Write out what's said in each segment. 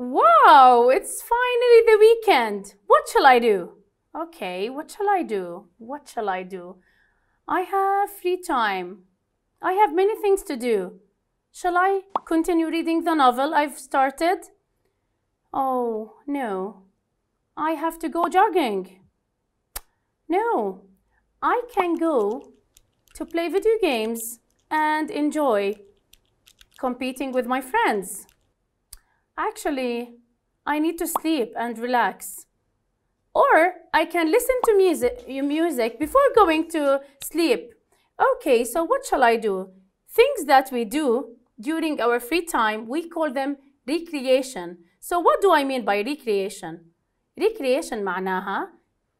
Wow, it's finally the weekend. What shall I do? Okay, what shall I do? What shall I do? I have free time. I have many things to do. Shall I continue reading the novel I've started? Oh, no. I have to go jogging. No, I can go to play video games and enjoy competing with my friends actually, I need to sleep and relax. Or I can listen to music, music before going to sleep. Okay, so what shall I do? Things that we do during our free time, we call them recreation. So what do I mean by recreation? recreation معناها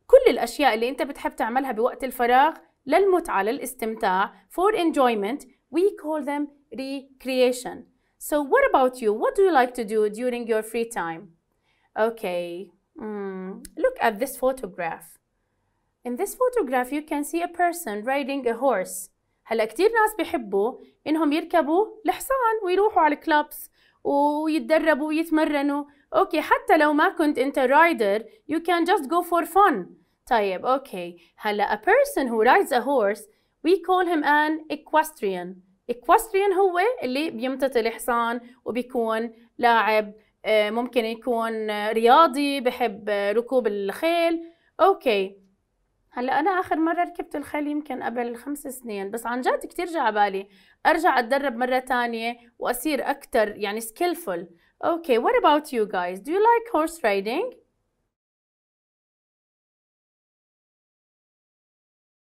كل الأشياء اللي أنت بتحب تعملها بوقت الفراغ للمتعة للاستمتاع for enjoyment we call them recreation so what about you? What do you like to do during your free time? Okay, mm, look at this photograph. In this photograph you can see a person riding a horse. هلا كتير ناس بيحبوا إنهم يركبوا الحصان ويروحوا على الكلابس ويتدربوا ويتمرنوا. اوكي حتى لو ما كنت انت رايدر you can just go for fun طيب اوكي هلا a person who rides a horse we call him an equestrian equestrian هو اللي بيمتطي الحصان وبيكون لاعب آه، ممكن يكون رياضي بحب ركوب الخيل اوكي هلا انا اخر مره ركبت الخيل يمكن قبل خمس سنين بس عن جد كثير جا بالي ارجع اتدرب مره ثانيه واصير اكثر يعني سكيلفول اوكي what about you guys do you like horse riding